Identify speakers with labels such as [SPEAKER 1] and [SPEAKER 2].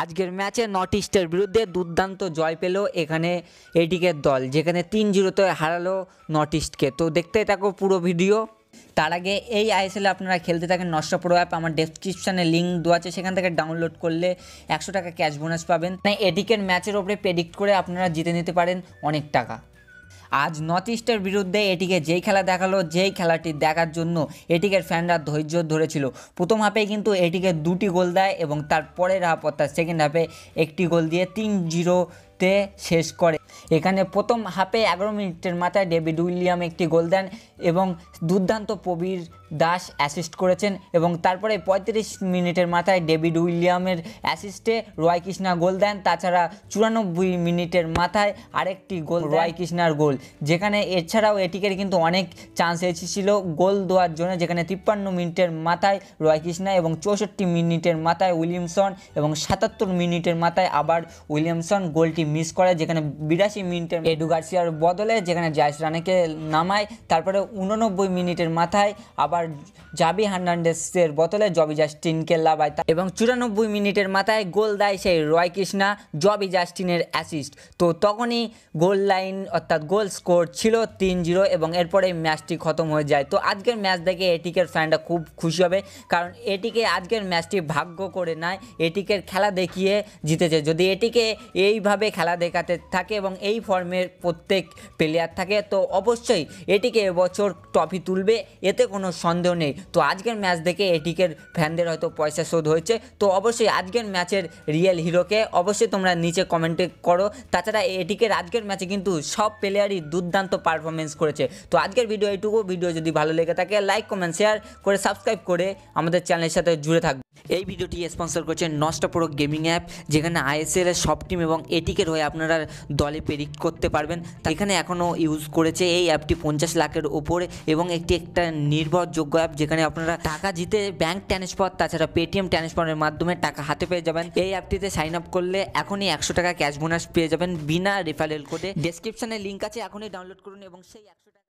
[SPEAKER 1] আজকের ম্যাচে নর্থ ইস্টের বিরুদ্ধে দুর্দান্ত জয় পেল এখানে এডিকের দল যেখানে তিন জিরোতে হারালো নর্থ ইস্টকে তো দেখতে থাকো পুরো ভিডিও তার আগে এই আইএসএলে আপনারা খেলতে থাকেন নষ্ট প্রো অ্যাপ আমার ডেসক্রিপশানে লিঙ্ক দেওয়া আছে সেখান থেকে ডাউনলোড করলে একশো টাকা ক্যাশ বোনাস পাবেন তাই এডিকের ম্যাচের ওপরে প্রেডিক্ট করে আপনারা জিতে নিতে পারেন অনেক টাকা আজ নর্থ ইস্টের বিরুদ্ধে এটিকে যেই খেলা দেখালো যেই খেলাটি দেখার জন্য এটিকের ফ্যানরা ধৈর্য ধরেছিল প্রথম হাফে কিন্তু এটিকে দুটি গোল দেয় এবং তার পরের হাফ অর্থাৎ সেকেন্ড হাফে একটি গোল দিয়ে তিন জিরোতে শেষ করে এখানে প্রথম হাফে এগারো মিনিটের মাথায় ডেভিড উইলিয়াম একটি গোল দেন এবং দুর্দান্ত প্রবীর দাস অ্যাসিস্ট করেছেন এবং তারপরে পঁয়ত্রিশ মিনিটের মাথায় ডেভিড উইলিয়ামের অ্যাসিস্টে রয় কৃষ্ণা গোল দেন তাছাড়া চুরানব্বই মিনিটের মাথায় আরেকটি গোল রয় কৃষ্ণার গোল যেখানে এছাড়াও এটিকের কিন্তু অনেক চান্স এসেছিল গোল দেওয়ার জন্য যেখানে তিপ্পান্ন মিনিটের মাথায় রয় কৃষ্ণা এবং চৌষট্টি মিনিটের মাথায় উইলিয়ামসন এবং সাতাত্তর মিনিটের মাথায় আবার উইলিয়ামসন গোলটি মিস করে যেখানে বিরাশি মিনিটের এডু গার্সিয়ার বদলে যেখানে জায়স রানেকে নামায় তারপরে উননব্বই মিনিটের মাথায় আবার আর জাবি হার্নান্ডেসের বোতলে জবি জাস্টিনকে লাভায় এবং চুরানব্বই মিনিটের মাথায় গোল দেয় সেই রয় কৃষ্ণা জবি জাস্টিনের অ্যাসিস্ট তো তখনই গোল লাইন অর্থাৎ গোল স্কোর ছিল তিন জিরো এবং এরপরে ম্যাচটি খতম হয়ে যায় তো আজকের ম্যাচ দেখে এটিকের ফ্যানটা খুব খুশি হবে কারণ এটিকে আজকের ম্যাচটি ভাগ্য করে নেয় এটিকের খেলা দেখিয়ে জিতেছে যদি এটিকে এইভাবে খেলা দেখাতে থাকে এবং এই ফর্মের প্রত্যেক প্লেয়ার থাকে তো অবশ্যই এটিকে এবছর ট্রফি তুলবে এতে কোনো সন্দেহ নেই তো আজকের ম্যাচ দেখে এটিকের ফ্যানদের হয়তো পয়সা শোধ হয়েছে তো অবশ্যই আজকের ম্যাচের রিয়েল হিরোকে অবশ্যই তোমরা নিচে কমেন্টে করো তাছাড়া এটিকে আজকের ম্যাচে কিন্তু সব প্লেয়ারই দুর্দান্ত পারফরমেন্স করেছে তো আজকের ভিডিও এইটুকু ভিডিও যদি ভালো লেগে থাকে লাইক কমেন্ট শেয়ার করে সাবস্ক্রাইব করে আমাদের চ্যানেলের সাথে জুড়ে থাকবে এই ভিডিওটি স্পন্সর করছেন নষ্টপ্রো গেমিং অ্যাপ যেখানে আইএসএল এর সব টিম এবং এটিকের হয়ে আপনারা দলে পেরিক করতে পারবেন এখানে এখনও ইউজ করেছে এই অ্যাপটি পঞ্চাশ লাখের ওপরে এবং একটি একটা নির্ভরযোগ্য অ্যাপ যেখানে আপনারা টাকা জিতে ব্যাংক ট্রান্সফার তাছাড়া পেটিএম ট্রান্সফারের মাধ্যমে টাকা হাতে পেয়ে যাবেন এই অ্যাপটিতে সাইন আপ করলে এখনই একশো টাকা ক্যাশ বোনাস পেয়ে যাবেন বিনা রেফারেল কোডে ডিসক্রিপশনে লিঙ্ক আছে এখনই ডাউনলোড করুন এবং সেই একশো টাকা